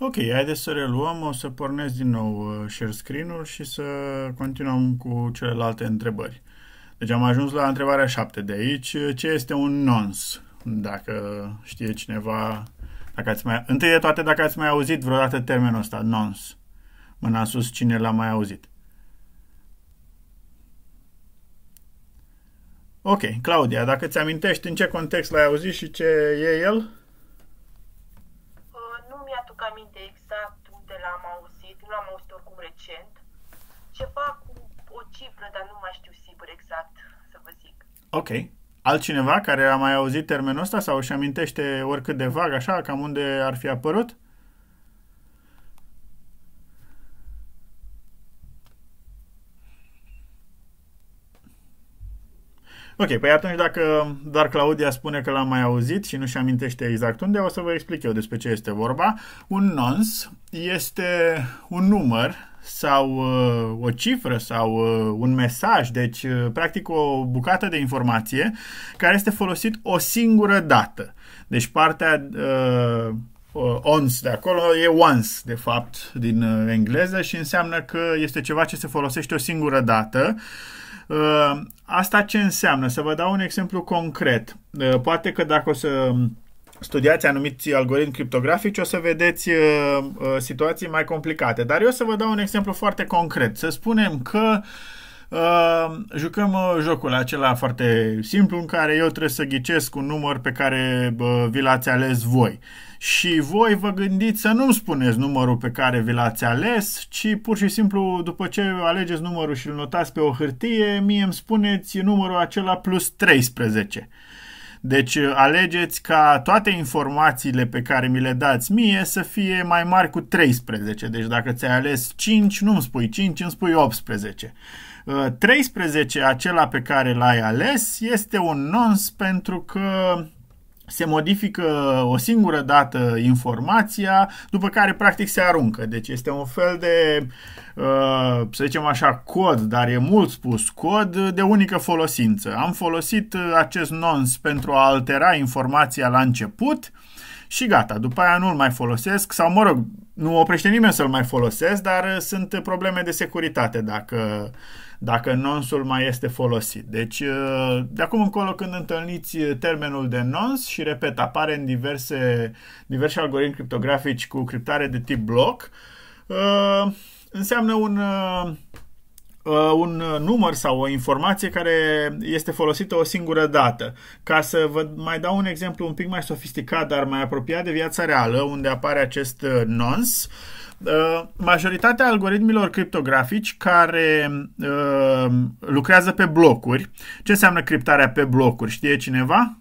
Ok, haideți să reluăm, o să pornesc din nou uh, share screen-ul și să continuăm cu celelalte întrebări. Deci am ajuns la întrebarea 7 de aici. Uh, ce este un nonce? Dacă știe cineva, dacă ați mai... Întâi de toate, dacă ați mai auzit vreodată termenul ăsta, nonce. Mâna sus, cine l-a mai auzit? Ok, Claudia, dacă ți amintești în ce context l-ai auzit și ce e el? recent, ceva cu o cifră, dar nu mai știu sigur exact să vă zic. Ok. Altcineva care a mai auzit termenul ăsta sau își amintește oricât de vag, așa, cam unde ar fi apărut? Ok, păi atunci dacă doar Claudia spune că l-am mai auzit și nu-și amintește exact unde, o să vă explic eu despre ce este vorba. Un nonce este un număr sau uh, o cifră sau uh, un mesaj, deci uh, practic o bucată de informație care este folosit o singură dată. Deci partea uh, uh, ons de acolo e once, de fapt, din uh, engleză și înseamnă că este ceva ce se folosește o singură dată. Uh, asta ce înseamnă? Să vă dau un exemplu concret. Uh, poate că dacă o să studiați anumiți algoritmi criptografici, o să vedeți uh, uh situații mai complicate. Dar eu să vă dau un exemplu foarte concret. Să spunem că uh, jucăm uh, jocul acela foarte simplu în care eu trebuie să ghicesc un număr pe care uh, vi l-ați ales voi. Și voi vă gândiți să nu-mi spuneți numărul pe care vi l-ați ales, ci pur și simplu după ce alegeți numărul și îl notați pe o hârtie, mie îmi spuneți numărul acela plus 13. Deci uh, alegeți ca toate informațiile pe care mi le dați mie să fie mai mari cu 13. Deci dacă ți-ai ales 5, nu îmi spui 5, îmi spui 18. 13, uh, acela pe care l-ai ales, este un nons pentru că se modifică o singură dată informația, după care practic se aruncă. Deci este un fel de, uh, să zicem așa, cod, dar e mult spus, cod de unică folosință. Am folosit uh, acest nonce pentru a altera informația la început și gata, după aia nu-l mai folosesc sau, mă rog, nu oprește nimeni să-l mai folosesc, dar uh, sunt uh, probleme de securitate dacă, dacă nonsul mai este folosit. Deci, uh, de acum încolo, când întâlniți termenul de nons și, repet, apare în diverse, diverse algoritmi criptografici cu criptare de tip bloc, înseamnă un Uh, un uh, număr sau o informație care este folosită o singură dată. Ca să vă mai dau un exemplu un pic mai sofisticat, dar mai apropiat de viața reală, unde apare acest uh, nonce, majoritatea algoritmilor criptografici care lucrează pe blocuri, ce înseamnă criptarea pe blocuri? Știe cineva?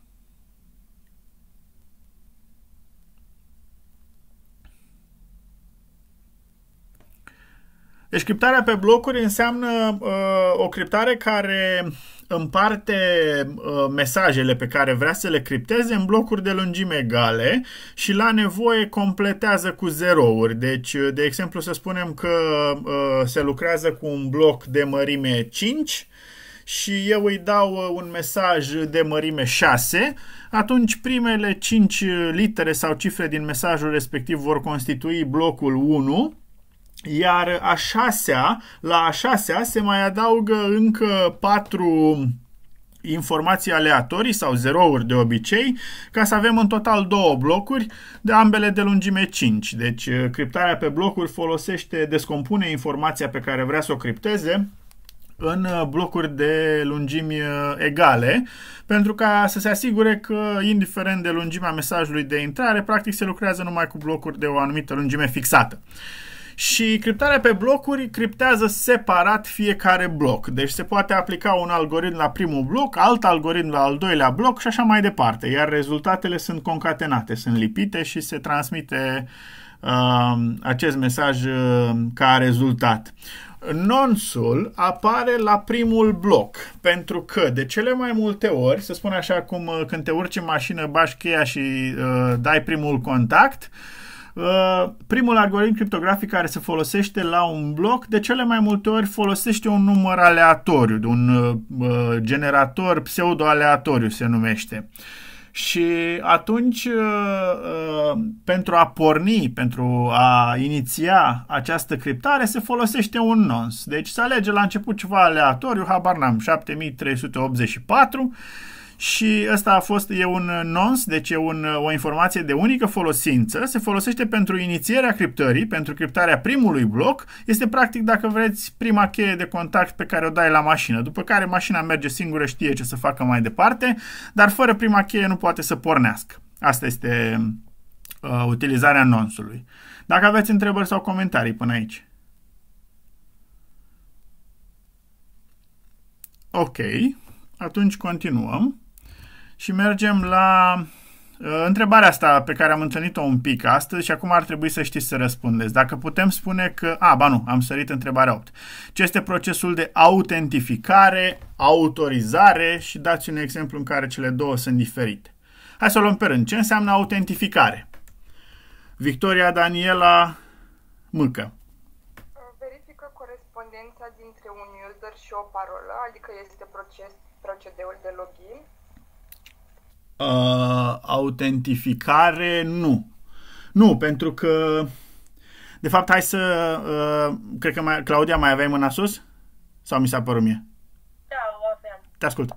Deci criptarea pe blocuri înseamnă uh, o criptare care împarte uh, mesajele pe care vrea să le cripteze în blocuri de lungime egale și la nevoie completează cu zerouri. Deci, uh, de exemplu, să spunem că uh, se lucrează cu un bloc de mărime 5 și eu îi dau uh, un mesaj de mărime 6, atunci primele 5 litere sau cifre din mesajul respectiv vor constitui blocul 1 iar a șasea, la a șasea se mai adaugă încă patru informații aleatorii sau zerouri de obicei, ca să avem în total două blocuri, de ambele de lungime 5. Deci uh, criptarea pe blocuri folosește, descompune informația pe care vrea să o cripteze în uh, blocuri de lungimi uh, egale, pentru ca să se asigure că, indiferent de lungimea mesajului de intrare, practic se lucrează numai cu blocuri de o anumită lungime fixată și criptarea pe blocuri criptează separat fiecare bloc. Deci se poate aplica un algoritm la primul bloc, alt algoritm la al doilea bloc și așa mai departe. Iar rezultatele sunt concatenate, sunt lipite și se transmite uh, acest mesaj uh, ca rezultat. Nonsul apare la primul bloc, pentru că de cele mai multe ori, să spun așa cum uh, când te urci în mașină, bași cheia și uh, dai primul contact, uh, Uh, primul algoritm criptografic care se folosește la un bloc, de cele mai multe ori folosește un număr aleatoriu, un uh, uh, generator pseudo-aleatoriu se numește. Și atunci, pentru a porni, pentru a iniția această criptare, se folosește un nonce. Deci se alege la început ceva aleatoriu, habar n-am, 7384, și ăsta a fost, e un uh, nonce, deci e un, uh, o informație de unică folosință, se folosește pentru inițierea criptării, pentru criptarea primului bloc, este practic, dacă vreți, prima cheie de contact pe care o dai la mașină, după care mașina merge singură, știe ce să facă mai departe, dar fără prima cheie nu poate să pornească. Asta este uh, utilizarea nonsului. Dacă aveți întrebări sau comentarii până aici. Ok, atunci continuăm și mergem la uh, Întrebarea asta pe care am întâlnit-o un pic astăzi și acum ar trebui să știți să răspundeți. Dacă putem spune că... A, ba nu, am sărit întrebarea 8. Ce este procesul de autentificare, autorizare și dați un exemplu în care cele două sunt diferite. Hai să o luăm pe rând. Ce înseamnă autentificare? Victoria Daniela Mâcă. Verifică corespondența dintre un user și o parolă, adică este proces, procedeul de login Uh, autentificare, nu. Nu, pentru că de fapt, hai să uh, cred că mai, Claudia, mai aveai mâna sus? Sau mi s-a părut mie? Da, o aveam. Te ascult.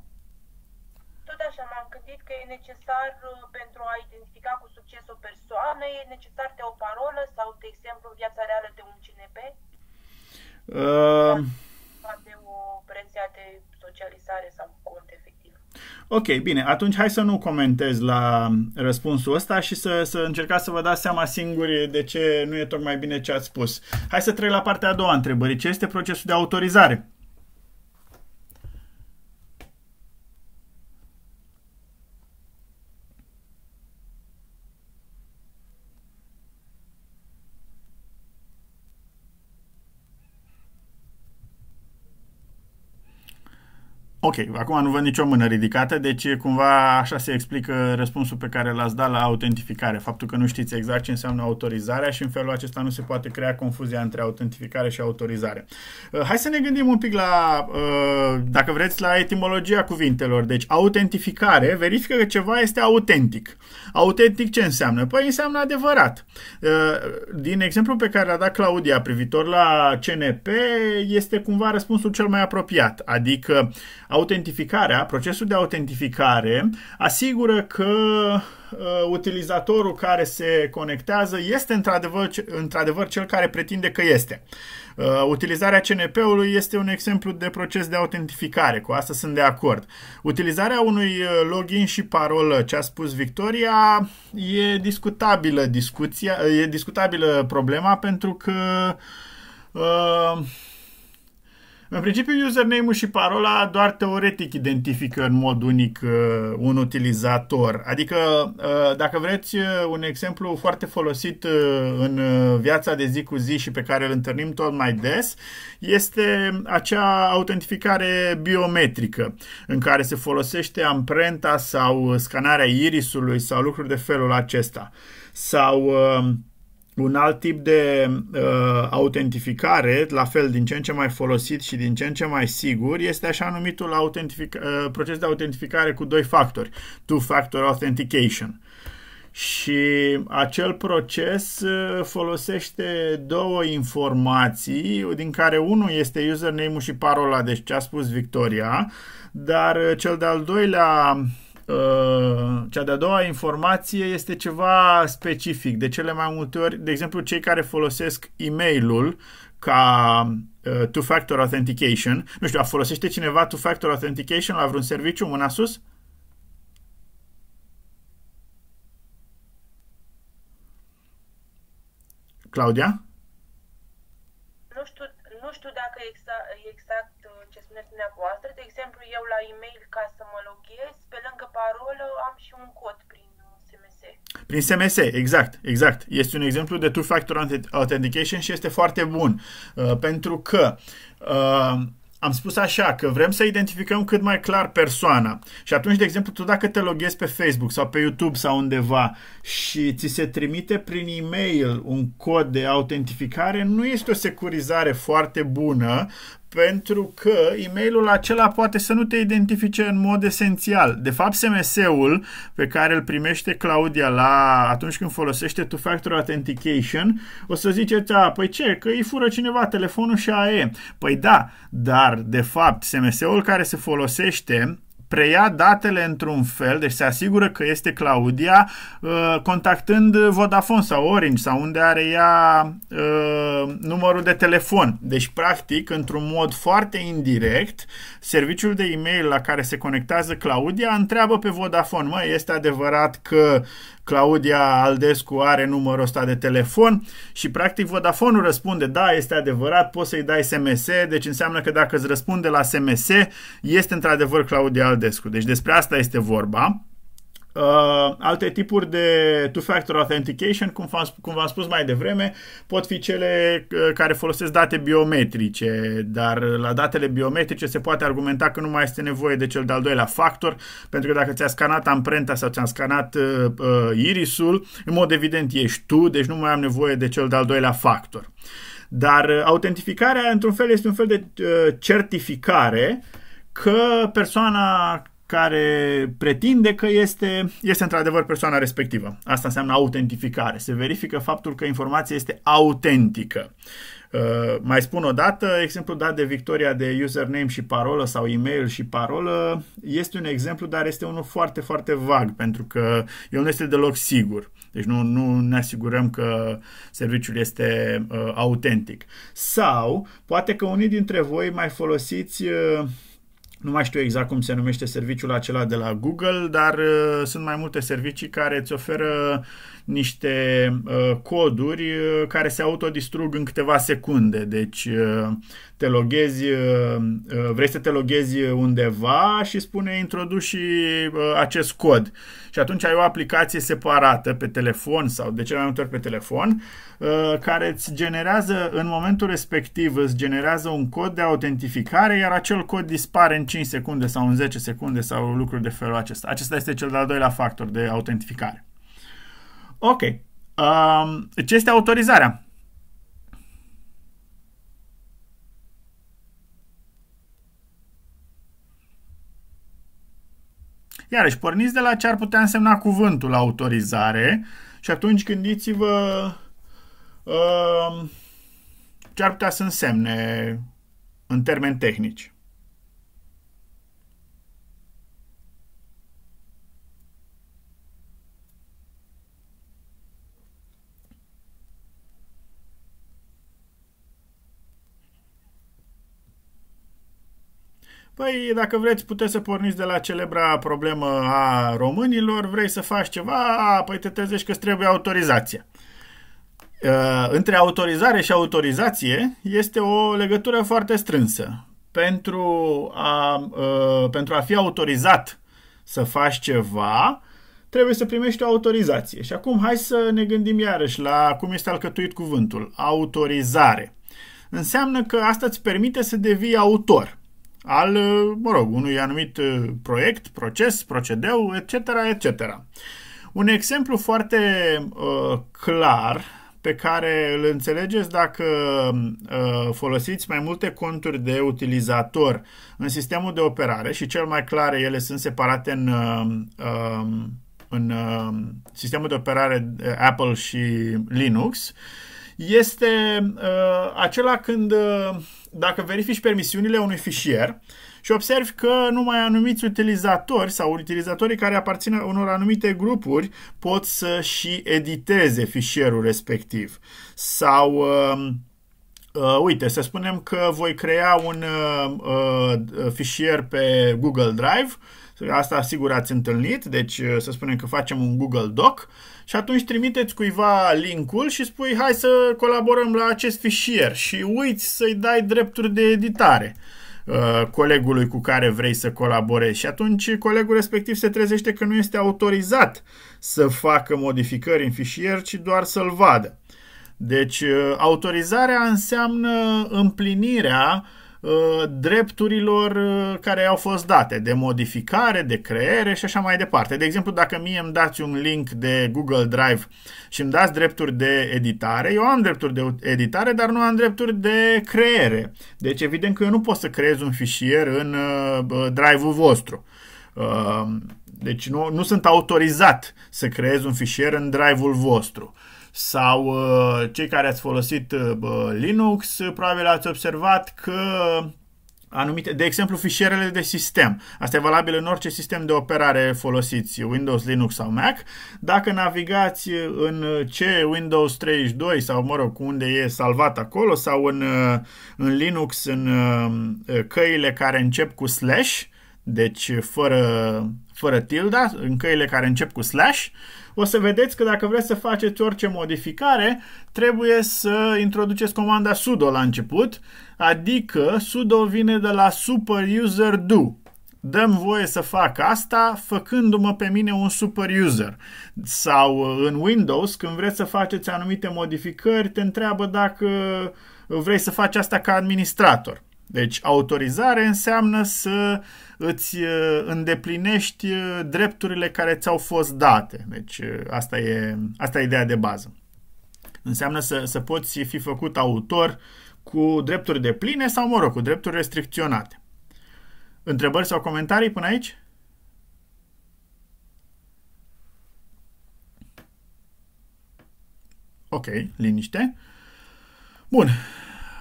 Tot așa m-am gândit că e necesar uh, pentru a identifica cu succes o persoană, e necesar de o parolă sau, de exemplu, viața reală de un CNP? Uh... Poate o rețea de socializare sau cont, efectiv. Ok, bine, atunci hai să nu comentez la răspunsul ăsta și să, să încercați să vă dați seama singuri de ce nu e tocmai bine ce ați spus. Hai să trec la partea a doua întrebări. Ce este procesul de autorizare? Ok, acum nu văd nicio mână ridicată, deci cumva așa se explică răspunsul pe care l-ați dat la autentificare, faptul că nu știți exact ce înseamnă autorizarea și în felul acesta nu se poate crea confuzia între autentificare și autorizare. Uh, hai să ne gândim un pic la, uh, dacă vreți, la etimologia cuvintelor. Deci autentificare verifică că ceva este autentic. Autentic ce înseamnă? Păi înseamnă adevărat. Uh, din exemplu pe care l-a dat Claudia privitor la CNP, este cumva răspunsul cel mai apropiat, adică Autentificarea, procesul de autentificare asigură că uh, utilizatorul care se conectează este într-adevăr, într-adevăr cel care pretinde că este. Uh, utilizarea CNP-ului este un exemplu de proces de autentificare, cu asta sunt de acord. Utilizarea unui uh, login și parolă, ce a spus Victoria, e discutabilă discuția, e discutabilă problema pentru că uh, în principiu, username-ul și parola doar teoretic identifică în mod unic uh, un utilizator. Adică, uh, dacă vreți uh, un exemplu foarte folosit în viața de zi cu zi și pe care îl întâlnim tot mai des, este acea autentificare biometrică în care se folosește amprenta sau scanarea irisului sau lucruri de felul acesta. Sau uh, un alt tip de uh, autentificare, la fel din ce în ce mai folosit și din ce în ce mai sigur, este așa numitul autentific- uh, proces de autentificare cu doi factori, two-factor authentication. Și acel proces uh, folosește două informații, din care unul este username-ul și parola, deci ce a spus Victoria, dar uh, cel de-al doilea uh, cea de-a doua informație este ceva specific. De cele mai multe ori, de exemplu, cei care folosesc e mail ca uh, two-factor authentication, nu știu, a folosește cineva two-factor authentication la vreun serviciu, mâna sus? Claudia? Nu știu, nu știu dacă e exact, e exact spuneți dumneavoastră. De exemplu, eu la e-mail ca să mă loghez, pe lângă parolă am și un cod prin SMS. Prin SMS, exact, exact. Este un exemplu de two-factor authentication și este foarte bun. Uh, pentru că uh, am spus așa, că vrem să identificăm cât mai clar persoana. Și atunci, de exemplu, tu dacă te loghezi pe Facebook sau pe YouTube sau undeva și ți se trimite prin e-mail un cod de autentificare, nu este o securizare foarte bună pentru că e-mailul acela poate să nu te identifice în mod esențial. De fapt, SMS-ul pe care îl primește Claudia la atunci când folosește two-factor authentication, o să ziceți, a, păi ce, că îi fură cineva telefonul și e. Păi da, dar de fapt, SMS-ul care se folosește preia datele într-un fel, deci se asigură că este Claudia, uh, contactând Vodafone sau Orange sau unde are ea uh, numărul de telefon. Deci, practic, într-un mod foarte indirect, serviciul de e-mail la care se conectează Claudia întreabă pe Vodafone, mă, este adevărat că Claudia Aldescu are numărul ăsta de telefon și practic Vodafone răspunde, da, este adevărat, poți să-i dai SMS, deci înseamnă că dacă îți răspunde la SMS, este într-adevăr Claudia Aldescu. Deci despre asta este vorba. Uh, alte tipuri de two-factor authentication, cum v-am, cum v-am spus mai devreme, pot fi cele uh, care folosesc date biometrice, dar la datele biometrice se poate argumenta că nu mai este nevoie de cel de-al doilea factor, pentru că dacă ți-a scanat amprenta sau ți-a scanat uh, uh, irisul, în mod evident ești tu, deci nu mai am nevoie de cel de-al doilea factor. Dar uh, autentificarea, într-un fel, este un fel de uh, certificare că persoana care pretinde că este, este într-adevăr persoana respectivă. Asta înseamnă autentificare. Se verifică faptul că informația este autentică. Uh, mai spun o dată, Exemplu dat de Victoria de username și parolă sau e-mail și parolă este un exemplu, dar este unul foarte, foarte vag, pentru că el nu este deloc sigur. Deci nu, nu ne asigurăm că serviciul este uh, autentic. Sau, poate că unii dintre voi mai folosiți uh, nu mai știu exact cum se numește serviciul acela de la Google, dar uh, sunt mai multe servicii care îți oferă niște uh, coduri uh, care se autodistrug în câteva secunde. Deci uh, te loghezi, uh, uh vrei să te loghezi undeva și spune introduci uh, acest cod și atunci ai o aplicație separată pe telefon sau de cele mai multe ori pe telefon uh, care îți generează în momentul respectiv, îți generează un cod de autentificare, iar acel cod dispare în 5 secunde sau în 10 secunde sau lucruri de felul acesta. Acesta este cel de-al doilea factor de autentificare. Ok. Um, ce este autorizarea? Iarăși, porniți de la ce ar putea însemna cuvântul autorizare și atunci gândiți-vă uh, ce ar putea să însemne în termeni tehnici. Păi, dacă vreți, puteți să porniți de la celebra problemă a românilor, vrei să faci ceva, păi te trezești că trebuie autorizația. Uh, între autorizare și autorizație este o legătură foarte strânsă. Pentru a, uh, pentru a fi autorizat să faci ceva, trebuie să primești o autorizație. Și acum hai să ne gândim iarăși la cum este alcătuit cuvântul. Autorizare. Înseamnă că asta îți permite să devii autor al, mă rog, unui anumit uh, proiect, proces, procedeu, etc., etc. Un exemplu foarte uh, clar pe care îl înțelegeți dacă uh, folosiți mai multe conturi de utilizator în sistemul de operare și cel mai clar ele sunt separate în, uh, um, în uh, sistemul de operare Apple și Linux, este uh, acela când uh, dacă verifici permisiunile unui fișier și observi că numai anumiți utilizatori sau utilizatorii care aparțin unor anumite grupuri pot să și editeze fișierul respectiv. Sau uh, Uh, uite, să spunem că voi crea un uh, uh, fișier pe Google Drive, asta sigur ați întâlnit, deci uh, să spunem că facem un Google Doc și atunci trimiteți cuiva linkul și spui hai să colaborăm la acest fișier și uiți să-i dai drepturi de editare uh, colegului cu care vrei să colaborezi și atunci colegul respectiv se trezește că nu este autorizat să facă modificări în fișier, ci doar să-l vadă. Deci uh, autorizarea înseamnă împlinirea uh, Uh, drepturilor uh, care au fost date, de modificare, de creere și așa mai departe. De exemplu, dacă mie îmi dați un link de Google Drive și îmi dați drepturi de editare, eu am drepturi de editare, dar nu am drepturi de creere. Deci, evident că eu nu pot să creez un fișier în uh, Drive-ul vostru. Deci nu, nu sunt autorizat să creez un fișier în drive-ul vostru sau uh, cei care ați folosit uh, Linux, probabil ați observat că anumite, de exemplu, fișierele de sistem. Asta e valabil în orice sistem de operare folosiți, Windows, Linux sau Mac. Dacă navigați în ce Windows 32 sau, mă rog, unde e salvat acolo sau în, uh, în Linux, în căile care încep cu slash, deci fără, fără tilda, în căile care încep cu slash, uh, o să vedeți că dacă vreți să faceți orice modificare, trebuie să introduceți comanda sudo la început, adică sudo vine de la super user do. Dăm voie să fac asta făcându-mă pe mine un super user. Sau uh, în Windows, când vreți să faceți anumite modificări, te întreabă dacă vrei să faci asta ca administrator. Deci autorizare înseamnă să uh, îți uh, îndeplinești uh, drepturile care ți-au fost date. Deci uh, asta e, asta e ideea de bază. Înseamnă să, să poți fi făcut autor cu drepturi de pline sau, mă rog, cu drepturi restricționate. Întrebări sau comentarii până aici? Ok, liniște. Bun,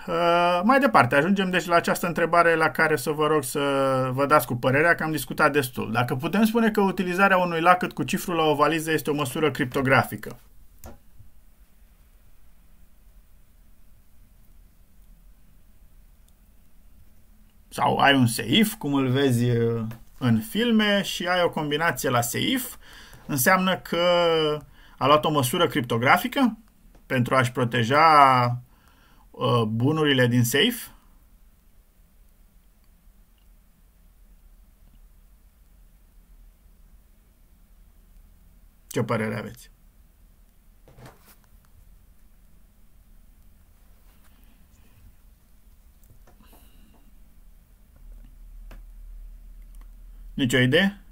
Uh, mai departe, ajungem deci la această întrebare la care să vă rog să vă dați cu părerea că am discutat destul. Dacă putem spune că utilizarea unui lacăt cu cifrul la o valiză este o măsură criptografică, sau ai un seif, cum îl vezi uh, în filme, și ai o combinație la seif, înseamnă că a luat o măsură criptografică pentru a-și proteja Uh, bunurile din safe. Ce părere aveți? Nicio idee?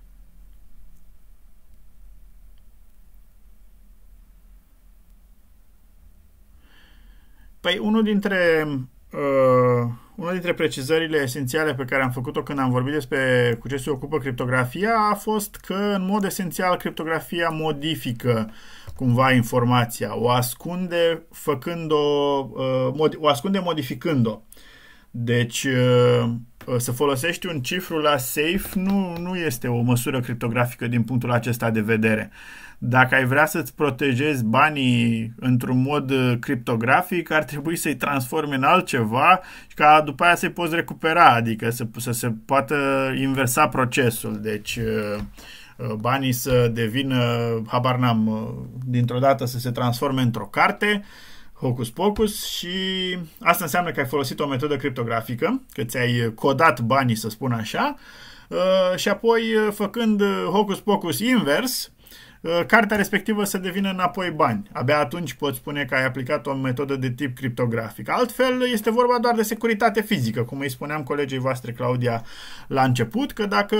Păi unul dintre, uh, unul dintre precizările esențiale pe care am făcut-o când am vorbit despre cu ce se ocupă criptografia a fost că în mod esențial criptografia modifică cumva informația, o ascunde făcând o, uh, mod, o ascunde modificând-o. Deci uh, să folosești un cifru la safe nu, nu este o măsură criptografică din punctul acesta de vedere. Uh, dacă ai vrea să-ți protejezi banii într-un mod uh, criptografic, ar trebui să-i transformi în altceva ca după aia să-i poți recupera, adică să, să se poată inversa procesul. Deci uh, uh, banii să devină, habar n-am, dintr-o dată să se transforme într-o carte, hocus pocus și asta înseamnă că ai folosit o metodă criptografică, că ți-ai codat banii, să spun așa, și apoi făcând hocus pocus invers, Uh, cartea respectivă să devină înapoi bani. Abia atunci poți spune că ai aplicat o metodă de tip criptografic. Altfel, este vorba doar de securitate fizică, cum îi spuneam colegii voastre, Claudia, la început, că dacă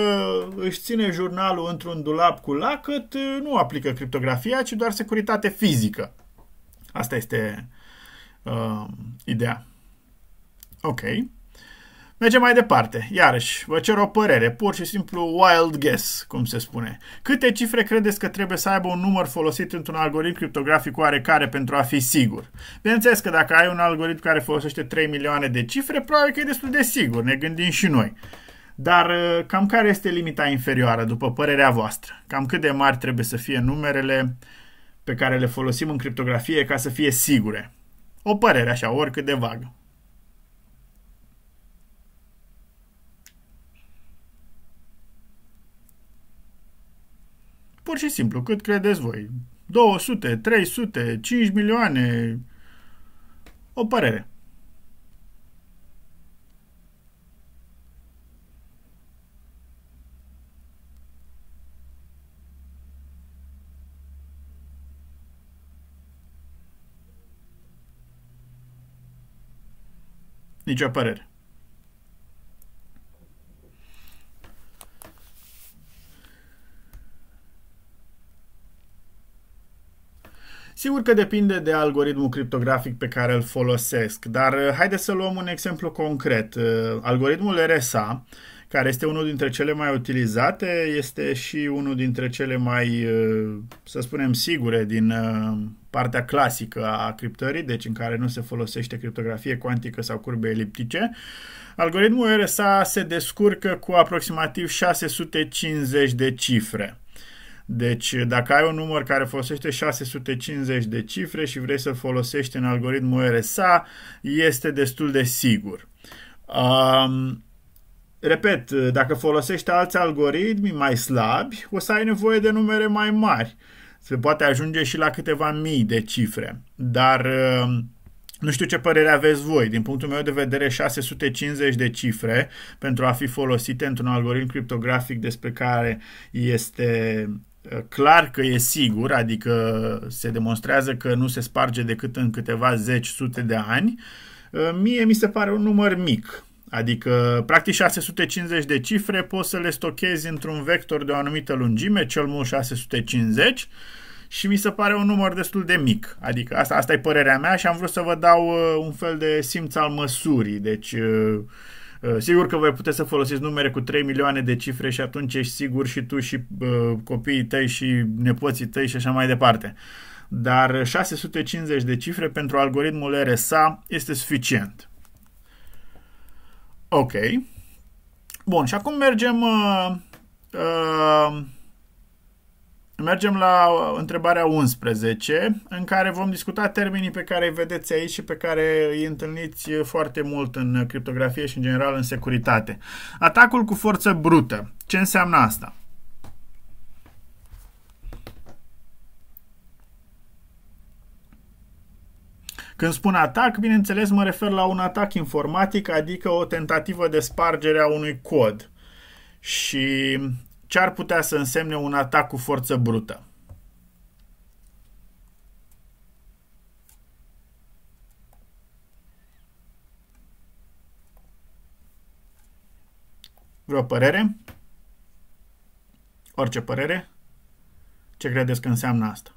își ține jurnalul într-un dulap cu lacăt, uh, nu aplică criptografia, ci doar securitate fizică. Asta este uh, ideea. Ok. Mergem mai departe. Iarăși, vă cer o părere, pur și simplu wild guess, cum se spune. Câte cifre credeți că trebuie să aibă un număr folosit într-un algoritm criptografic oarecare pentru a fi sigur? Bineînțeles că dacă ai un algoritm care folosește 3 milioane de cifre, probabil că e destul de sigur, ne gândim și noi. Dar uh, cam care este limita inferioară, după părerea voastră? Cam cât de mari trebuie să fie numerele pe care le folosim în criptografie ca să fie sigure? O părere așa, oricât de vagă. Pur și simplu, cât credeți voi. 200, 300, 5 milioane. O părere. Nici o părere. Sigur că depinde de algoritmul criptografic pe care îl folosesc, dar uh, haideți să luăm un exemplu concret. Uh, algoritmul RSA, care este unul dintre cele mai utilizate, este și unul dintre cele mai, uh, să spunem, sigure din partea clasică a criptării, deci în care nu se folosește criptografie cuantică sau curbe eliptice. Algoritmul RSA se descurcă cu aproximativ 650 de cifre. Deci, dacă ai un număr care folosește 650 de cifre și vrei să-l folosești în algoritmul RSA, este destul de sigur. Um, repet, dacă folosești alți algoritmi mai slabi, o să ai nevoie de numere mai mari. Se poate ajunge și la câteva mii de cifre. Dar nu știu ce părere aveți voi. Din punctul meu de vedere, 650 de cifre pentru a fi folosite într-un algoritm criptografic despre care este Eh, clar că e sigur, adică se demonstrează că nu se sparge decât în câteva zeci, sute de ani, eh, mie mi se pare un număr mic. Adică, practic, 650 de cifre poți să le stochezi într-un vector de o anumită lungime, cel mult 650, și mi se pare un număr destul de mic. Adică, asta, asta e părerea mea și am vrut să vă dau eh, un fel de simț al măsurii. Deci, Uh, sigur că voi puteți să folosiți numere cu 3 milioane de cifre și atunci ești sigur și tu și uh, copiii tăi și nepoții tăi și așa mai departe. Dar 650 de cifre pentru algoritmul RSA este suficient. Ok. Bun, și acum mergem uh, uh, Mergem la uh, întrebarea 11, în care vom discuta termenii pe care îi vedeți aici și pe care îi întâlniți uh, foarte mult în uh, criptografie și în general în securitate. Atacul cu forță brută. Ce înseamnă asta? Când spun atac, bineînțeles mă refer la un atac informatic, adică o tentativă de spargere a unui cod. Și ce ar putea să însemne un atac cu forță brută? Vreo părere? Orice părere? Ce credeți că înseamnă asta?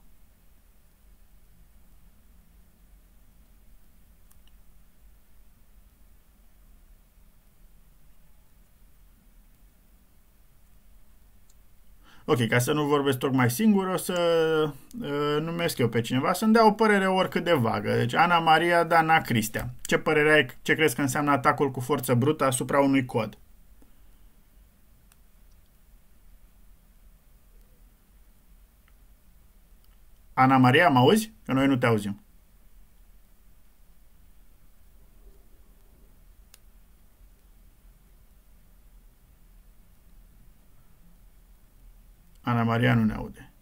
Ok, ca să nu vorbesc tocmai singur, o să uh, numesc eu pe cineva să-mi dea o părere oricât de vagă. Deci Ana Maria Dana Cristea. Ce părere ai, ce crezi că înseamnă atacul cu forță brută asupra unui cod? Ana Maria, mă auzi? Că noi nu te auzim. Maria nu ne aude.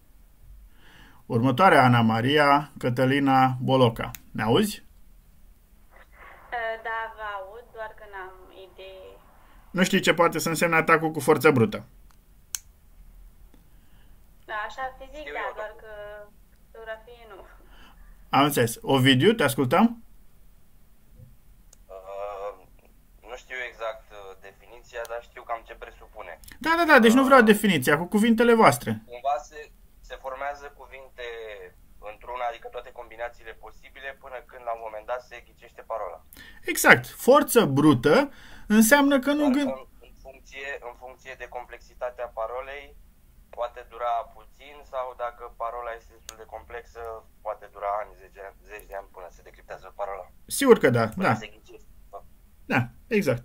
Următoarea Ana Maria, Cătălina Boloca. Ne auzi? Ă, da, vă aud, doar că n-am idee. Nu știi ce poate să însemne atacul cu forță brută. Da, așa fizic, da, doar da. că fotografie nu. Am înțeles. Ovidiu, te ascultăm? Da, da, da, deci nu vreau definiția, cu cuvintele voastre. Cumva se, se formează cuvinte într-una, adică toate combinațiile posibile, până când la un moment dat se ghicește parola. Exact. Forță brută înseamnă că nu gând... În, în, funcție, în funcție de complexitatea parolei, poate dura puțin sau dacă parola este destul de complexă, poate dura ani, zeci, zeci de ani până se decriptează parola. Sigur că da, până da. Se Da, exact.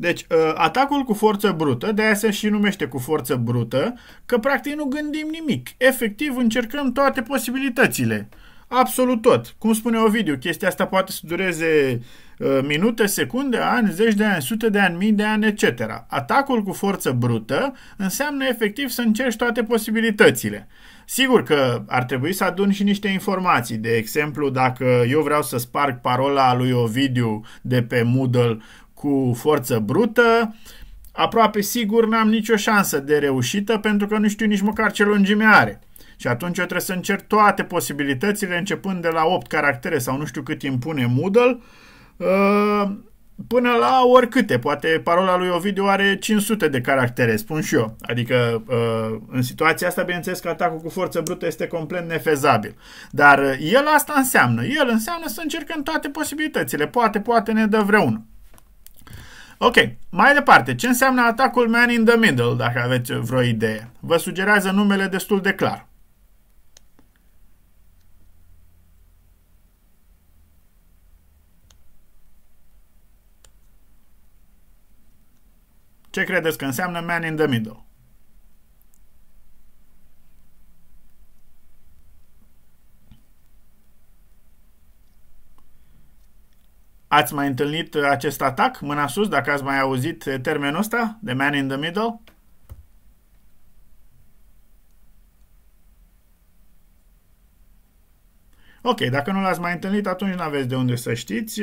Deci, uh, atacul cu forță brută, de aia se și numește cu forță brută, că practic nu gândim nimic. Efectiv, încercăm toate posibilitățile. Absolut tot. Cum spune Ovidiu, chestia asta poate să dureze uh, minute, secunde, ani, zeci de ani, sute de ani, mii de ani, etc. Atacul cu forță brută înseamnă efectiv să încerci toate posibilitățile. Sigur că ar trebui să adun și niște informații. De exemplu, dacă eu vreau să sparg parola lui Ovidiu de pe Moodle cu forță brută, aproape sigur n-am nicio șansă de reușită pentru că nu știu nici măcar ce lungime are. Și atunci eu trebuie să încerc toate posibilitățile, începând de la 8 caractere sau nu știu cât impune Moodle, uh, până la oricâte. Poate parola lui Ovidiu are 500 de caractere, spun și eu. Adică, uh, în situația asta, bineînțeles că atacul cu forță brută este complet nefezabil. Dar uh, el asta înseamnă. El înseamnă să încercăm toate posibilitățile. Poate, poate ne dă vreunul. Ok, mai departe, ce înseamnă atacul man in the middle, dacă aveți vreo idee? Vă sugerează numele destul de clar. Ce credeți că înseamnă man in the middle? Ați mai întâlnit acest atac, mâna sus, dacă ați mai auzit termenul ăsta, de man in the middle? Ok, dacă nu l-ați mai întâlnit, atunci nu aveți de unde să știți.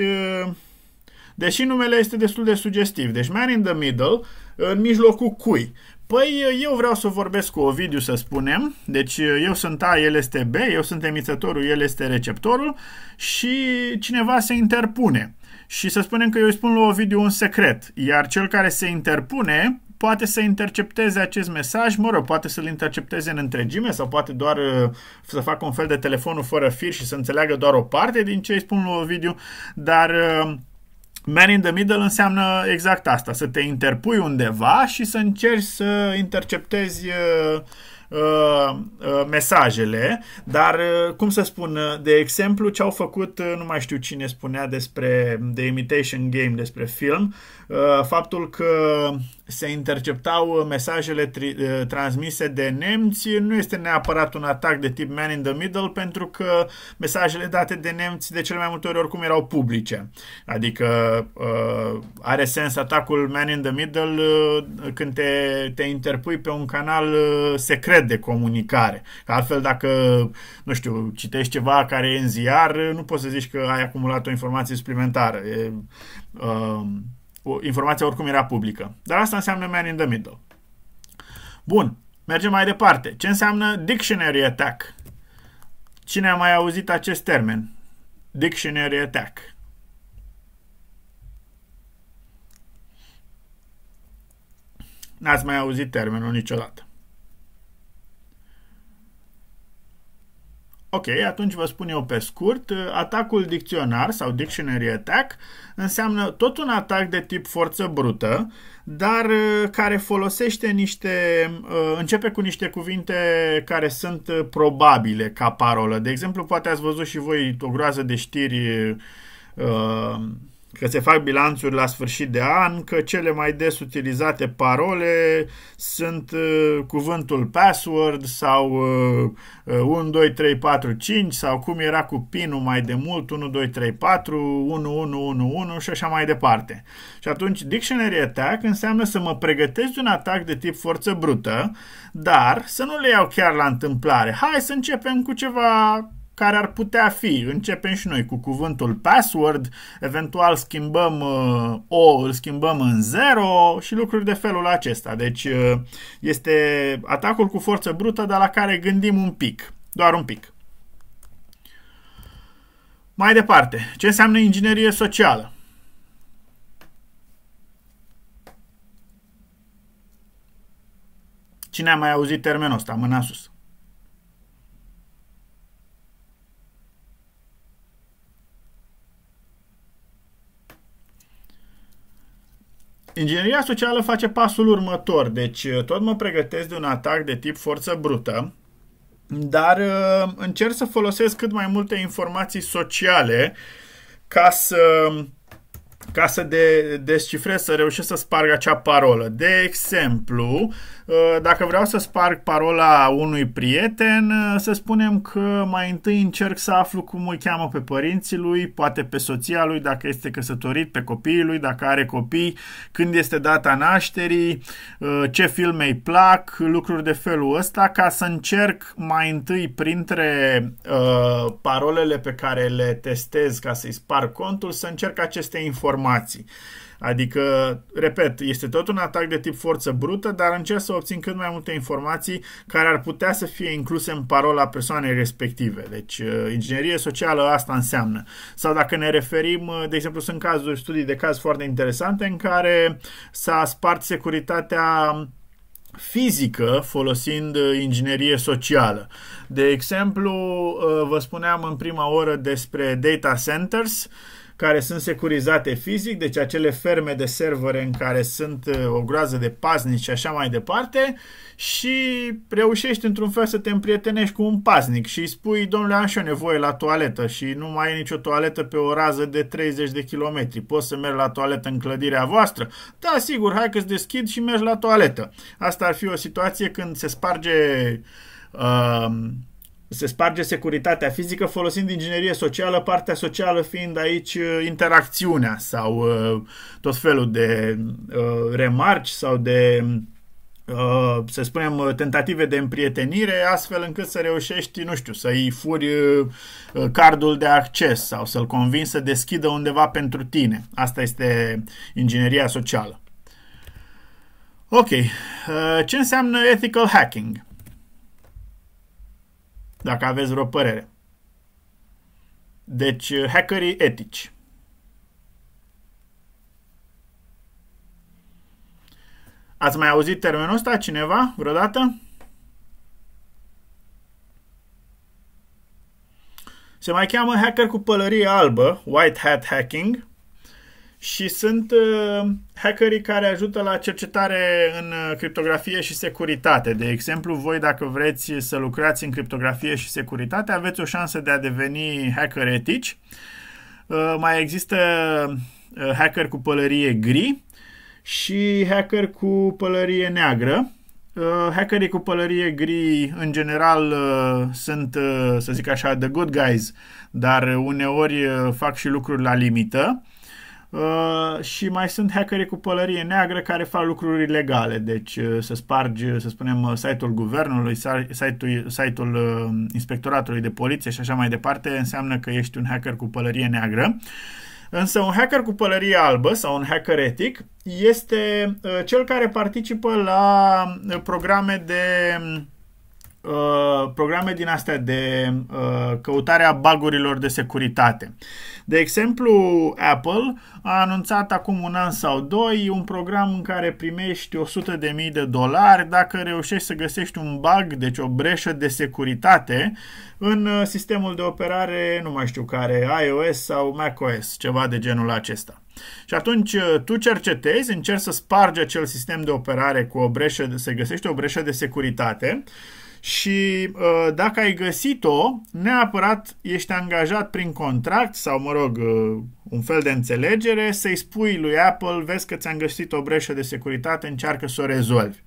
Deși numele este destul de sugestiv. Deci man in the middle, în mijlocul cui? Păi eu vreau să vorbesc cu Ovidiu, să spunem. Deci eu sunt A, el este B, eu sunt emițătorul, el este receptorul și cineva se interpune și să spunem că eu îi spun lui Ovidiu un secret, iar cel care se interpune poate să intercepteze acest mesaj, mă rog, poate să-l intercepteze în întregime sau poate doar uh, să facă un fel de telefonul fără fir și să înțeleagă doar o parte din ce îi spun lui Ovidiu, dar uh, Man in the middle înseamnă exact asta, să te interpui undeva și să încerci să interceptezi uh, Uh, uh, mesajele, dar, uh, cum să spun, de exemplu, ce au făcut, nu mai știu cine spunea despre The Imitation Game, despre film, faptul că se interceptau mesajele tri, eh, transmise de nemți, nu este neapărat un atac de tip man in the middle, pentru că mesajele date de nemți de cele mai multe ori oricum erau publice. Adică uh, are sens atacul man in the middle uh, când te, te interpui pe un canal uh, secret de comunicare. Că altfel dacă, nu știu, citești ceva care e în ziar, nu poți să zici că ai acumulat o informație suplimentară. E, uh, informația oricum era publică. Dar asta înseamnă man in the middle. Bun, mergem mai departe. Ce înseamnă dictionary attack? Cine a mai auzit acest termen? Dictionary attack. N-ați mai auzit termenul niciodată. Ok, atunci vă spun eu pe scurt. Atacul dicționar sau dictionary attack înseamnă tot un atac de tip forță brută, dar uh, care folosește niște, uh, începe cu niște cuvinte care sunt uh, probabile ca parolă. De exemplu, poate ați văzut și voi o groază de știri uh, că se fac bilanțuri la sfârșit de an, că cele mai des utilizate parole sunt uh, cuvântul password sau uh, uh, 1, 2, 3, 4, 5 sau cum era cu pinul mai de mult 1, 2, 3, 4, 1, 1, 1, 1 și așa mai departe. Și atunci dictionary attack înseamnă să mă pregătesc de un atac de tip forță brută, dar să nu le iau chiar la întâmplare. Hai să începem cu ceva care ar putea fi. Începem și noi cu cuvântul password, eventual schimbăm uh, O, îl schimbăm în 0 și lucruri de felul acesta. Deci uh, este atacul cu forță brută, dar la care gândim un pic, doar un pic. Mai departe, ce înseamnă inginerie socială? Cine a mai auzit termenul ăsta? Mâna sus. Ingineria socială face pasul următor, deci uh, tot mă pregătesc de un atac de tip forță brută, dar uh, încerc să folosesc cât mai multe informații sociale ca să ca să de, descifrez, să reușesc să sparg acea parolă. De exemplu, uh, dacă vreau să sparg parola unui prieten, uh, să spunem că mai întâi încerc să aflu cum îl cheamă pe părinții lui, poate pe soția lui, dacă este căsătorit, pe copiii lui, dacă are copii, când este data nașterii, uh, ce filme îi plac, lucruri de felul ăsta, ca să încerc mai întâi printre parolele pe care le testez ca să-i sparg contul, să încerc aceste informații informații. Adică, repet, este tot un atac de tip forță brută, dar încerc să obțin cât mai multe informații care ar putea să fie incluse în parola persoanei respective. Deci, uh, inginerie socială asta înseamnă. Sau dacă ne referim, uh, de exemplu, sunt cazuri, studii de caz foarte interesante în care s-a spart securitatea fizică folosind uh, inginerie socială. De exemplu, vă spuneam în prima oră despre data centers, uh, care sunt securizate fizic, deci acele ferme de servere în care sunt uh, o groază de paznici și așa mai departe și reușești într-un fel să te împrietenești cu un paznic și îi spui, domnule, am și o nevoie la toaletă și nu mai e nicio toaletă pe o rază de 30 de kilometri. Poți să mergi la toaletă în clădirea voastră? Da, sigur, hai că-ți deschid și mergi la toaletă. Asta ar fi o situație când se sparge uh, se sparge securitatea fizică folosind inginerie socială, partea socială fiind aici uh, interacțiunea sau uh, tot felul de uh, remarci sau de să spunem, tentative de împrietenire, astfel încât să reușești, nu știu, să-i furi cardul de acces sau să-l convingi să deschidă undeva pentru tine. Asta este ingineria socială. Ok. Ce înseamnă ethical hacking? dacă aveți vreo părere. Deci, uh, hackerii etici. Ați mai auzit termenul ăsta cineva vreodată? Se mai cheamă hacker cu pălărie albă, white hat hacking, și sunt uh, hackerii care ajută la cercetare în uh, criptografie și securitate. De exemplu, voi dacă vreți să lucrați în criptografie și securitate, aveți o șansă de a deveni hacker etici. Uh, mai există hacker cu pălărie gri și hacker cu pălărie neagră. Hackerii cu pălărie gri, în general, sunt, să zic așa, the good guys, dar uneori fac și lucruri la limită Uh, și mai sunt hackeri cu pălărie neagră care fac lucruri ilegale, deci uh, să spargi, uh, să spunem, site-ul guvernului, site-ul, site-ul inspectoratului de poliție și așa mai departe, înseamnă că ești un hacker cu pălărie neagră. Însă un hacker cu pălărie albă sau un hacker etic este cel care participă la programe de Uh, programe din astea de uh, a bagurilor de securitate. De exemplu, Apple a anunțat acum un an sau doi un program în care primești 100.000 de dolari dacă reușești să găsești un bug, deci o breșă de securitate în uh, sistemul de operare, nu mai știu care, iOS sau macOS, ceva de genul acesta. Și atunci uh, tu cercetezi, încerci să spargi acel sistem de operare cu o breșă, de, să găsești o breșă de securitate și uh, dacă ai găsit-o, neapărat ești angajat prin contract sau, mă rog, uh, un fel de înțelegere să-i spui lui Apple, vezi că ți-am găsit o breșă de securitate, încearcă să o rezolvi.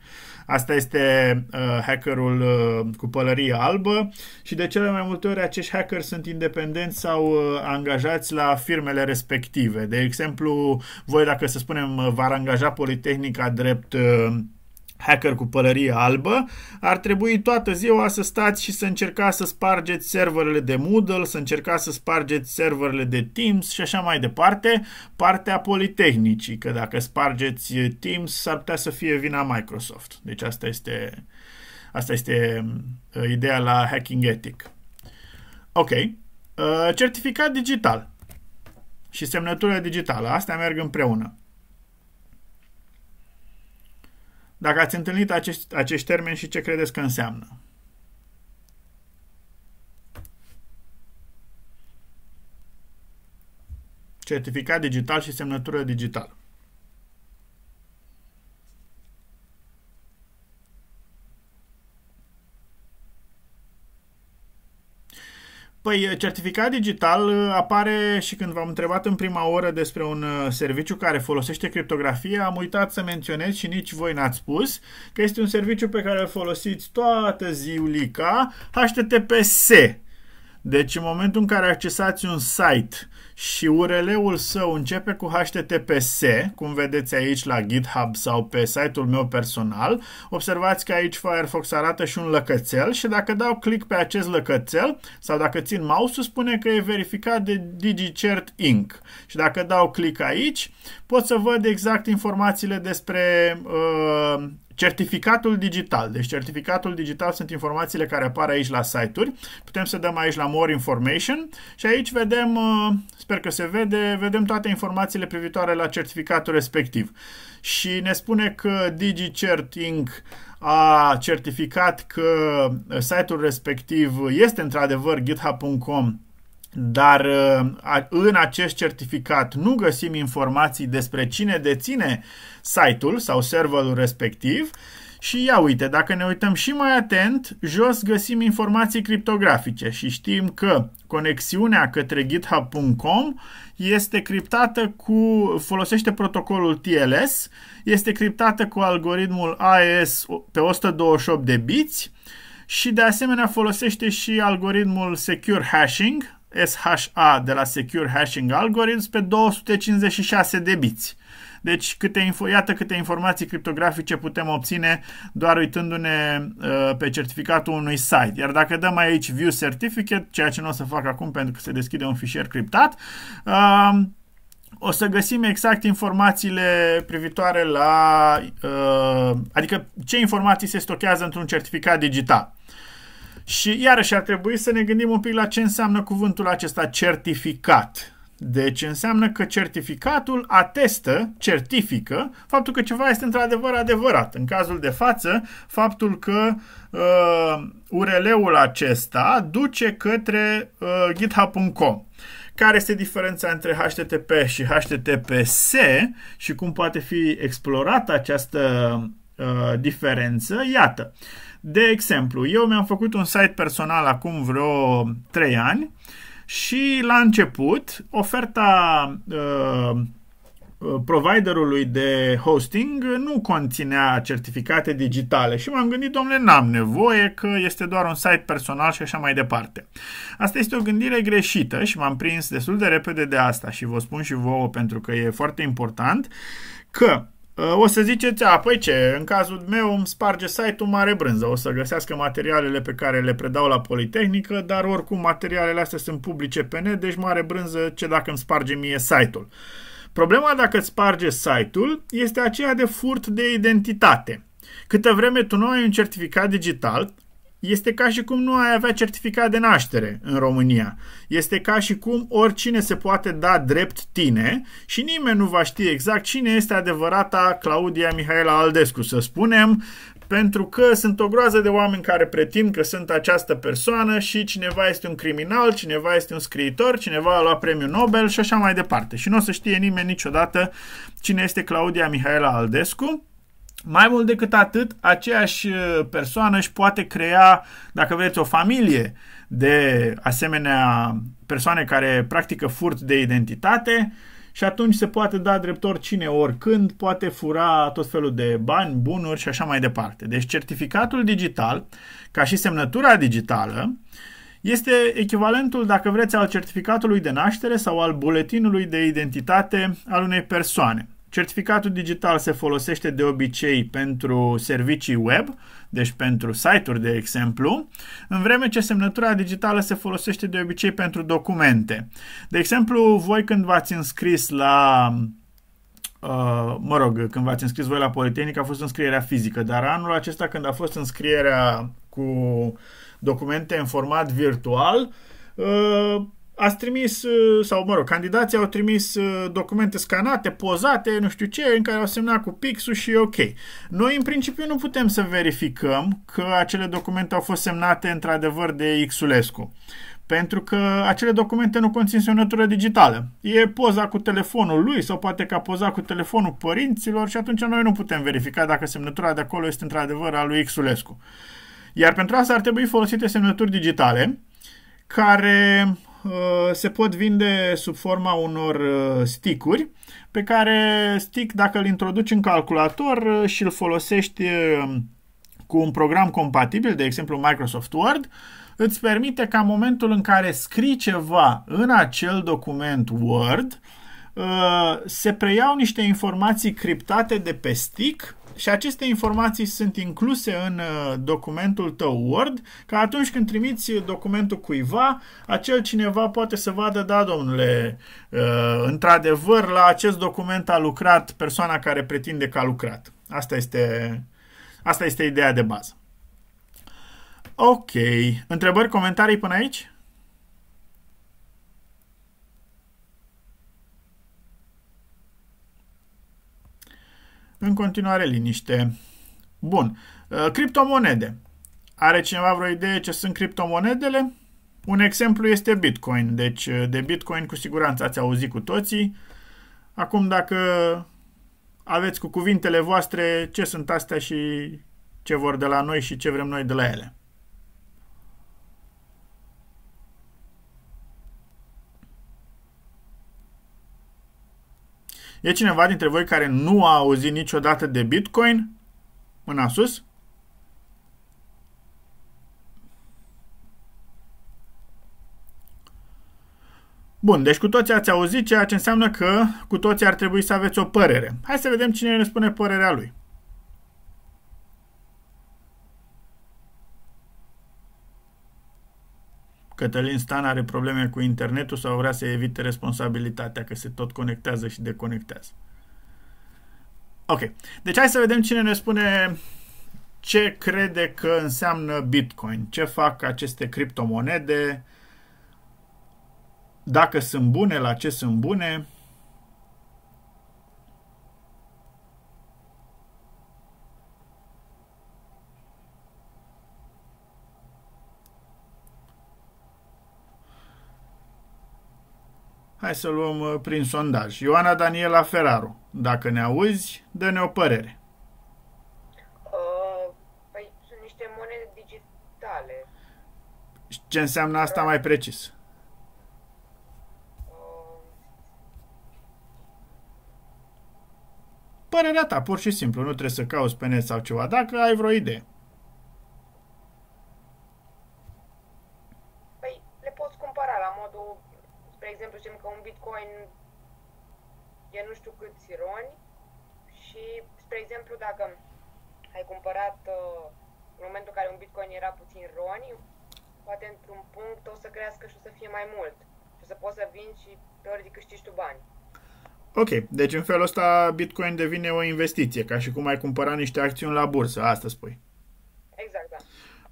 Asta este uh, hackerul uh, cu pălărie albă și de cele mai multe ori acești hackeri sunt independenți sau uh, angajați la firmele respective. De exemplu, voi dacă să spunem v-ar angaja Politehnica drept uh, hacker cu pălărie albă, ar trebui toată ziua să stați și să încercați să spargeți serverele de Moodle, să încercați să spargeți serverele de Teams și așa mai departe, partea politehnicii, că dacă spargeți Teams s-ar putea să fie vina Microsoft. Deci asta este, asta este uh, ideea la Hacking Ethic. Ok. Uh, certificat digital și semnătură digitală. Astea merg împreună. Dacă ați întâlnit acești, acești termeni și ce credeți că înseamnă? Certificat digital și semnătură digitală. Păi, certificat digital uh, apare și când v-am întrebat în prima oră despre un uh, serviciu care folosește criptografie, am uitat să menționez și nici voi n-ați spus că este un serviciu pe care îl folosiți toată ziulica, HTTPS. Deci în momentul în care accesați un site și URL-ul său începe cu HTTPS, cum vedeți aici la GitHub sau pe site-ul meu personal, observați că aici Firefox arată și un lăcățel și dacă dau click pe acest lăcățel sau dacă țin mouse-ul spune că e verificat de DigiCert Inc. Și dacă dau click aici pot să văd exact informațiile despre uh, Certificatul digital. Deci certificatul digital sunt informațiile care apar aici la site-uri. Putem să dăm aici la More Information și aici vedem, uh, sper că se vede, vedem toate informațiile privitoare la certificatul respectiv. Și ne spune că DigiCert Inc a certificat că site-ul respectiv este într-adevăr github.com dar uh, în acest certificat nu găsim informații despre cine deține site-ul sau serverul respectiv și ia uite, dacă ne uităm și mai atent, jos găsim informații criptografice și știm că conexiunea către github.com este criptată cu, folosește protocolul TLS, este criptată cu algoritmul AES pe 128 de biți și de asemenea folosește și algoritmul Secure Hashing, SHA de la Secure Hashing Algorithms pe 256 de biți. Deci, câte info, iată câte informații criptografice putem obține doar uitându-ne uh, pe certificatul unui site. Iar dacă dăm aici View Certificate, ceea ce nu o să fac acum pentru că se deschide un fișier criptat, uh, o să găsim exact informațiile privitoare la, uh, adică ce informații se stochează într-un certificat digital. Uh, și iarăși ar trebui să ne gândim un pic la ce înseamnă cuvântul acesta certificat. Deci înseamnă că certificatul atestă, certifică, faptul că ceva este într-adevăr adevărat. În cazul de față, faptul că uh, URL-ul acesta duce către uh, github.com. Care este diferența între HTTP și HTTPS și cum poate fi explorată această uh, diferență? Iată. Uh, de exemplu, eu mi-am făcut un site personal acum vreo 3 ani și la început oferta uh, providerului de hosting nu conținea certificate digitale și m-am gândit, domnule, n-am nevoie că este doar un site personal și așa mai departe. Asta este o gândire greșită și m-am prins destul de repede de asta și vă spun și vouă pentru că e foarte important că o să ziceți, a, păi ce, în cazul meu îmi sparge site-ul mare brânză, o să găsească materialele pe care le predau la Politehnică, dar oricum materialele astea sunt publice pe net, deci mare brânză ce dacă îmi sparge mie site-ul. Problema dacă îți sparge site-ul este aceea de furt de identitate. Câte vreme tu nu ai un certificat digital, este ca și cum nu ai avea certificat de naștere în România. Este ca și cum oricine se poate da drept tine și nimeni nu va ști exact cine este adevărata Claudia Mihaela Aldescu, să spunem, pentru că sunt o groază de oameni care pretind că sunt această persoană și cineva este un criminal, cineva este un scriitor, cineva a luat premiul Nobel și așa mai departe. Și nu o să știe nimeni niciodată cine este Claudia Mihaela Aldescu. Mai mult decât atât, aceeași uh, persoană își poate crea, dacă vreți, o familie de asemenea persoane care practică furt de identitate și atunci se poate da drept oricine, oricând, poate fura tot felul de bani, bunuri și așa mai departe. Deci certificatul digital, ca și semnătura digitală, este echivalentul, dacă vreți, al certificatului de naștere sau al buletinului de identitate al unei persoane. Certificatul digital se folosește de obicei pentru servicii web, deci pentru site-uri, de exemplu, în vreme ce semnătura digitală se folosește de obicei pentru documente. De exemplu, voi când v-ați înscris la Uh, mă rog, când v-ați înscris voi la Politehnic a fost înscrierea fizică, dar anul acesta când a fost înscrierea cu documente în format virtual, uh, ați trimis, uh, sau mă rog, candidații au trimis uh, documente scanate, pozate, nu știu ce, în care au semnat cu pixul și ok. Noi, în principiu, nu putem să verificăm că acele documente au fost semnate într-adevăr de Xulescu. Pentru că acele documente nu conțin semnătură digitală. E poza cu telefonul lui sau poate că a pozat cu telefonul părinților și atunci noi nu putem verifica dacă semnătura de acolo este într-adevăr a lui Xulescu. Iar pentru asta ar trebui folosite semnături digitale, care Uh, se pot vinde sub forma unor uh, sticuri pe care stick dacă îl introduci în calculator uh, și îl folosești cu un program compatibil, de exemplu Microsoft Word, îți permite ca momentul în care scrii ceva în acel document Word Uh, se preiau niște informații criptate de pe stick și aceste informații sunt incluse în uh, documentul tău Word, că atunci când trimiți documentul cuiva, acel cineva poate să vadă, da, domnule, uh, într-adevăr, la acest document a lucrat persoana care pretinde că a lucrat. Asta este, asta este ideea de bază. Ok. Întrebări, comentarii până aici? În continuare, liniște. Bun. Uh, criptomonede. Are cineva vreo idee ce sunt criptomonedele? Un exemplu este Bitcoin. Deci uh, de Bitcoin cu siguranță ați auzit cu toții. Acum dacă aveți cu cuvintele voastre ce sunt astea și ce vor de la noi și ce vrem noi de la ele. E cineva dintre voi care nu a auzit niciodată de Bitcoin? Mâna sus. Bun, deci cu toții ați auzit, ceea ce înseamnă că cu toții ar trebui să aveți o părere. Hai să vedem cine ne spune părerea lui. Cătălin Stan are probleme cu internetul sau vrea să evite responsabilitatea că se tot conectează și deconectează. Ok, deci hai să vedem cine ne spune ce crede că înseamnă Bitcoin, ce fac aceste criptomonede, dacă sunt bune, la ce sunt bune. Hai să luăm uh, prin sondaj. Ioana Daniela Ferraru, dacă ne auzi, dă-ne o părere. Uh, păi sunt niște monede digitale. Ce înseamnă asta mai precis? Uh. Părerea ta, pur și simplu, nu trebuie să cauți pe net sau ceva, dacă ai vreo idee. mai e nu știu câți roni și, spre exemplu, dacă ai cumpărat uh, în momentul în care un bitcoin era puțin roni, poate într-un punct o să crească și o să fie mai mult. Și o să poți să vin și teoretic câștigi tu bani. Ok, deci în felul ăsta Bitcoin devine o investiție, ca și cum ai cumpăra niște acțiuni la bursă, asta spui.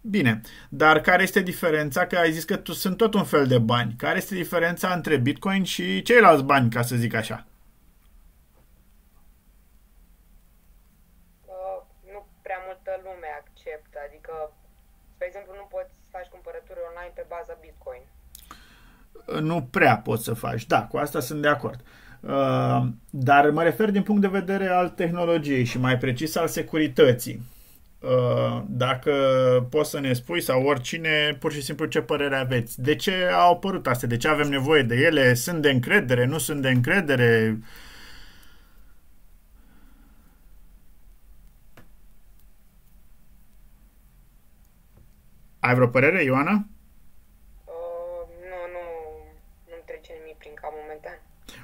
Bine, dar care este diferența? Că ai zis că tu sunt tot un fel de bani. Care este diferența între Bitcoin și ceilalți bani, ca să zic așa? Uh, nu prea multă lume acceptă. Adică, spre exemplu, nu poți să faci cumpărături online pe baza Bitcoin. Uh, nu prea poți să faci, da, cu asta sunt de acord. Uh, dar mă refer din punct de vedere al tehnologiei și mai precis al securității. Uh, dacă poți să ne spui sau oricine, pur și simplu ce părere aveți. De ce au apărut astea? De ce avem nevoie de ele? Sunt de încredere? Nu sunt de încredere? Ai vreo părere, Ioana?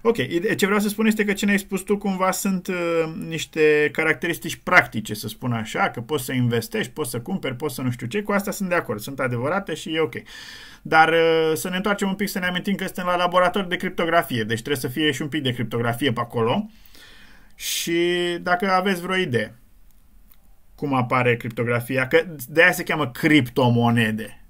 Ok, ce vreau să spun este că ce ne-ai spus tu cumva sunt uh, niște caracteristici practice, să spun așa, că poți să investești, poți să cumperi, poți să nu știu ce, cu asta sunt de acord, sunt adevărate și e ok. Dar uh, să ne întoarcem un pic, să ne amintim că suntem la laborator de criptografie, deci trebuie să fie și un pic de criptografie pe acolo. Și dacă aveți vreo idee, cum apare criptografia, că de aia se cheamă criptomonede,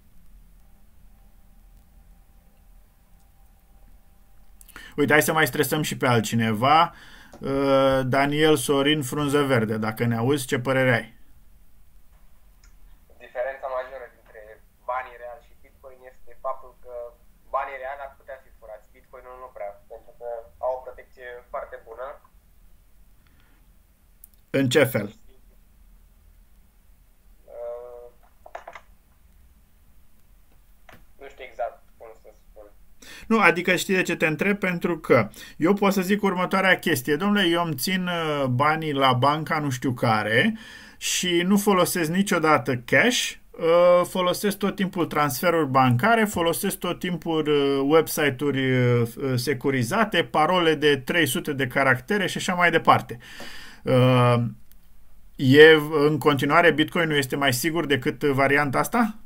Uite, hai să mai stresăm și pe altcineva. Uh, Daniel Sorin Frunză Verde, dacă ne auzi, ce părere ai? Diferența majoră dintre banii reali și Bitcoin este faptul că banii reali ar putea fi furați, Bitcoin nu prea, pentru că au o protecție foarte bună. În ce fel? Nu, adică știi de ce te întreb? Pentru că eu pot să zic următoarea chestie. Domnule, eu îmi țin uh, banii la banca nu știu care și nu folosesc niciodată cash, uh, folosesc tot timpul transferuri bancare, folosesc tot timpul uh, website-uri securizate, parole de 300 de caractere și așa mai departe. E, în continuare, Bitcoin nu este mai sigur decât varianta asta?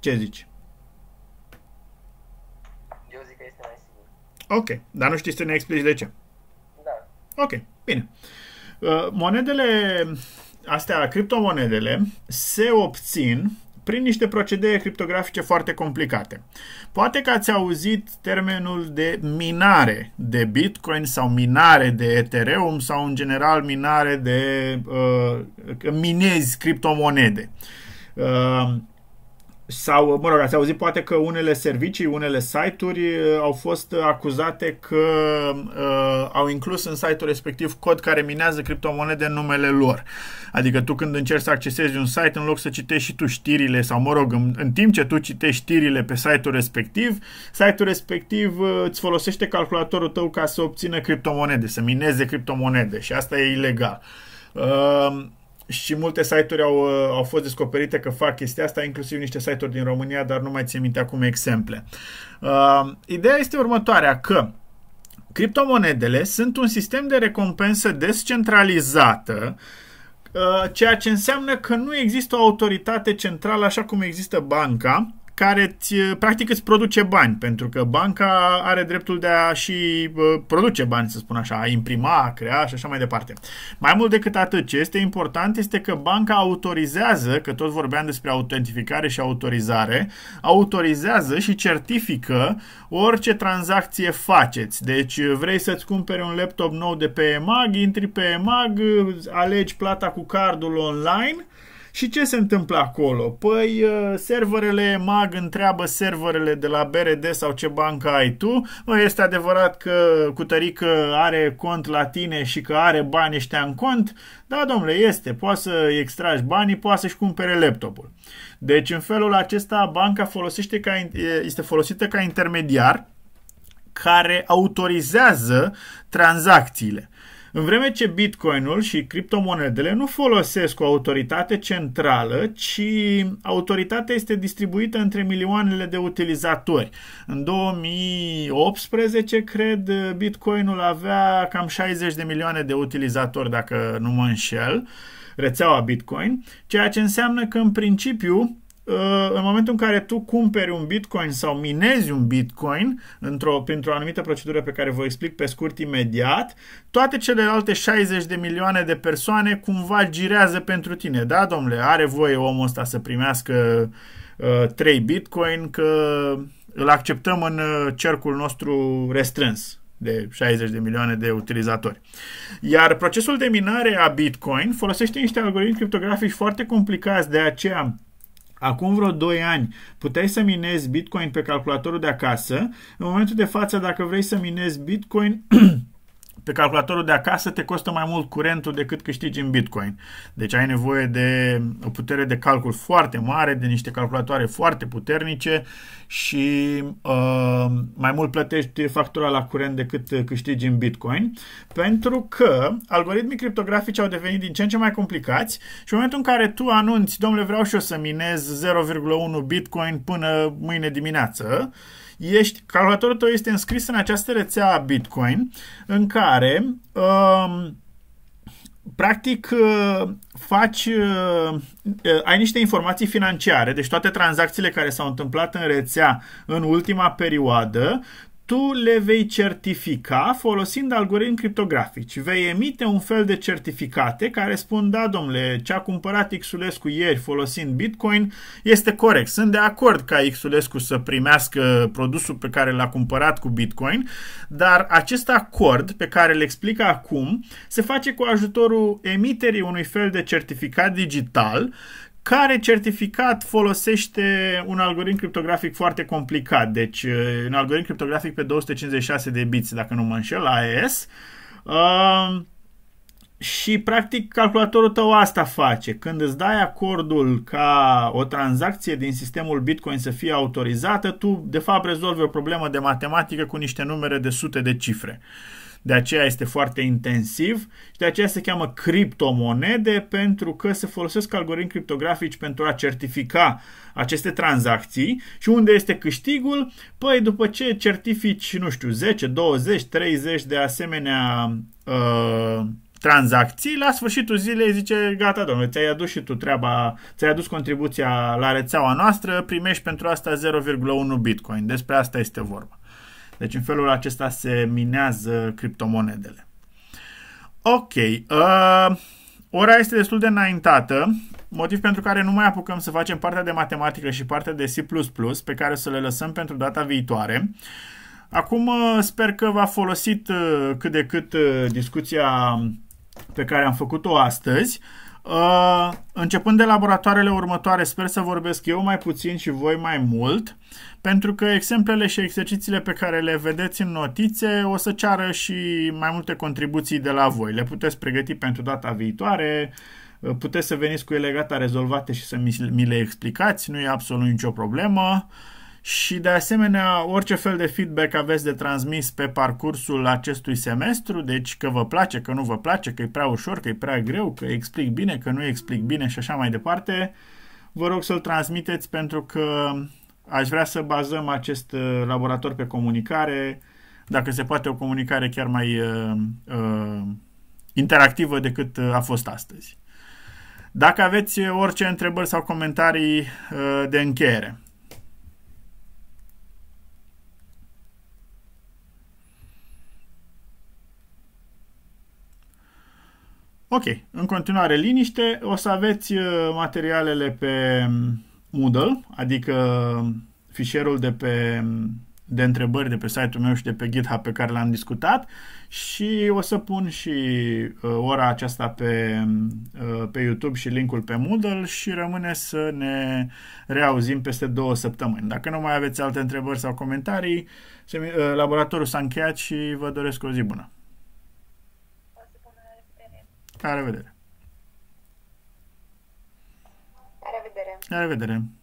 Ce zici? Eu zic că este mai sigur. Ok, dar nu știi să ne explici de ce. Da. Ok, bine. Uh, monedele astea, criptomonedele, se obțin prin niște procedee criptografice foarte complicate. Poate că ați auzit termenul de minare de Bitcoin sau minare de Ethereum sau în general minare de uh, minezi criptomonede. Uh, sau, mă rog, ați auzit poate că unele servicii, unele site-uri uh, au fost acuzate că uh, au inclus în site-ul respectiv cod care minează criptomonede în numele lor. Adică tu când încerci să accesezi un site, în loc să citești și tu știrile sau, mă rog, în, în timp ce tu citești știrile pe site-ul respectiv, site-ul respectiv uh, îți folosește calculatorul tău ca să obțină criptomonede, să mineze criptomonede și asta e ilegal. Uh, și multe site-uri au, uh, au fost descoperite că fac chestia asta, inclusiv niște site-uri din România, dar nu mai țin minte acum exemple. Uh, ideea este următoarea, că criptomonedele sunt un sistem de recompensă descentralizată, uh, ceea ce înseamnă că nu există o autoritate centrală așa cum există banca, care îți, eh, practic îți produce bani, pentru că banca are dreptul de a și eh, produce bani, să spun așa, a imprima, a crea și așa mai departe. Mai mult decât atât, ce este important este că banca autorizează, că tot vorbeam despre autentificare și autorizare, autorizează și certifică orice tranzacție faceți. Deci eh, vrei să-ți cumpere un laptop nou de pe EMAG, intri pe EMAG, alegi plata cu cardul online, și ce se întâmplă acolo? Păi uh, serverele MAG întreabă serverele de la BRD sau ce bancă ai tu. Este adevărat că Cutărică are cont la tine și că are bani ăștia în cont? Da, domnule, este. Poate să extragi banii, poate să-și cumpere laptopul. Deci în felul acesta banca folosește ca, este folosită ca intermediar care autorizează tranzacțiile. În vreme ce bitcoinul și criptomonedele nu folosesc o autoritate centrală, ci autoritatea este distribuită între milioanele de utilizatori. În 2018, cred, bitcoinul avea cam 60 de milioane de utilizatori, dacă nu mă înșel, rețeaua Bitcoin, ceea ce înseamnă că în principiu Uh, în momentul în care tu cumperi un bitcoin sau minezi un bitcoin într-o, printr-o anumită procedură pe care vă explic pe scurt imediat, toate celelalte 60 de milioane de persoane cumva girează pentru tine. Da, domnule, are voie omul ăsta să primească uh, 3 bitcoin că îl acceptăm în uh, cercul nostru restrâns de 60 de milioane de utilizatori. Iar procesul de minare a Bitcoin folosește niște algoritmi criptografici foarte complicați, de aceea Acum vreo 2 ani puteai să minezi Bitcoin pe calculatorul de acasă. În momentul de față, dacă vrei să minezi Bitcoin, pe calculatorul de acasă te costă mai mult curentul decât câștigi în Bitcoin. Deci ai nevoie de o putere de calcul foarte mare, de niște calculatoare foarte puternice și uh, mai mult plătești factura la curent decât câștigi în Bitcoin, pentru că algoritmii criptografici au devenit din ce în ce mai complicați și în momentul în care tu anunți, domnule, vreau și eu să minez 0,1 Bitcoin până mâine dimineață, uh, ești, calculatorul tău este înscris în această rețea Bitcoin în care um, practic uh, faci, uh, uh, ai niște informații financiare, deci toate tranzacțiile care s-au întâmplat în rețea în ultima perioadă, tu le vei certifica folosind algoritmi criptografici. Vei emite un fel de certificate care spun, da, domnule, ce a cumpărat Xulescu ieri folosind Bitcoin este corect. Sunt de acord ca Xulescu să primească produsul pe care l-a cumpărat cu Bitcoin, dar acest acord pe care îl explic acum se face cu ajutorul emiterii unui fel de certificat digital care certificat folosește un algoritm criptografic foarte complicat. Deci, uh, un algoritm criptografic pe 256 de biți, dacă nu mă înșel, AES. Uh, um, și, practic, calculatorul tău asta face. Când îți dai acordul ca o tranzacție din sistemul Bitcoin să fie autorizată, tu, de fapt, rezolvi o problemă de matematică cu niște numere de sute de cifre. Uh, de aceea este foarte intensiv și de aceea se cheamă criptomonede pentru că se folosesc algoritmi criptografici pentru a certifica aceste tranzacții și unde este câștigul? Păi după ce certifici, nu știu, 10, 20, 30 de asemenea uh, tranzacții, la sfârșitul zilei zice, gata, domnule, ți-ai adus și tu treaba, ți-ai adus contribuția la rețeaua noastră, primești pentru asta 0,1 bitcoin. Despre asta este vorba. Deci în felul acesta se minează criptomonedele. Ok, uh, ora este destul de înaintată, motiv pentru care nu mai apucăm să facem partea de matematică și partea de C++ pe care să le lăsăm pentru data viitoare. Acum uh, sper că v-a folosit uh, cât de cât uh, discuția pe care am făcut-o astăzi. Uh, începând de laboratoarele următoare, sper să vorbesc eu mai puțin și voi mai mult. Uh, pentru că exemplele și exercițiile pe care le vedeți în notițe o să ceară și mai multe contribuții de la voi. Le puteți pregăti pentru data viitoare, puteți să veniți cu ele gata rezolvate și să mi le explicați, nu e absolut nicio problemă. Și de asemenea, orice fel de feedback aveți de transmis pe parcursul acestui semestru, deci că vă place, că nu vă place, că e prea ușor, că e prea greu, că explic bine, că nu explic bine și așa mai departe, vă rog să-l transmiteți pentru că aș vrea să bazăm acest uh, laborator pe comunicare, dacă se poate o comunicare chiar mai uh, uh, interactivă decât uh, a fost astăzi. Dacă aveți uh, orice întrebări sau comentarii uh, de încheiere. Ok, în continuare liniște, o să aveți materialele pe um, Moodle, adică fișierul de pe de întrebări de pe site-ul meu și de pe GitHub pe care l-am discutat și o să pun și uh, ora aceasta pe, uh, pe YouTube și linkul pe Moodle și rămâne să ne reauzim peste două săptămâni. Dacă nu mai aveți alte întrebări sau comentarii, uh, laboratorul s-a încheiat și vă doresc o zi bună. Care vedere. La revedere!